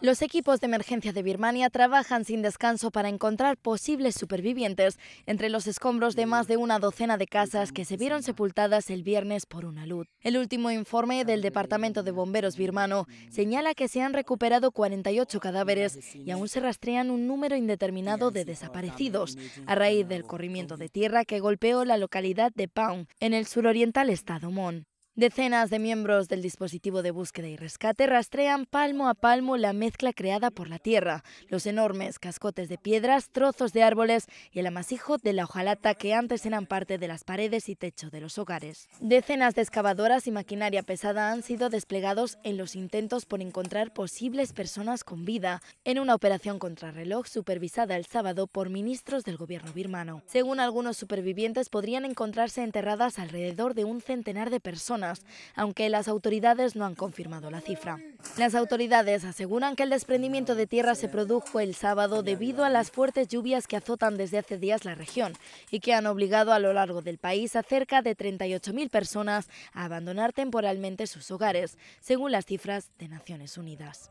Los equipos de emergencia de Birmania trabajan sin descanso para encontrar posibles supervivientes entre los escombros de más de una docena de casas que se vieron sepultadas el viernes por una luz. El último informe del Departamento de Bomberos birmano señala que se han recuperado 48 cadáveres y aún se rastrean un número indeterminado de desaparecidos a raíz del corrimiento de tierra que golpeó la localidad de Paung, en el suroriental estado Mon. Decenas de miembros del dispositivo de búsqueda y rescate rastrean palmo a palmo la mezcla creada por la tierra, los enormes cascotes de piedras, trozos de árboles y el amasijo de la hojalata que antes eran parte de las paredes y techo de los hogares. Decenas de excavadoras y maquinaria pesada han sido desplegados en los intentos por encontrar posibles personas con vida, en una operación contrarreloj supervisada el sábado por ministros del gobierno birmano. Según algunos supervivientes, podrían encontrarse enterradas alrededor de un centenar de personas aunque las autoridades no han confirmado la cifra. Las autoridades aseguran que el desprendimiento de tierra se produjo el sábado debido a las fuertes lluvias que azotan desde hace días la región y que han obligado a lo largo del país a cerca de 38.000 personas a abandonar temporalmente sus hogares, según las cifras de Naciones Unidas.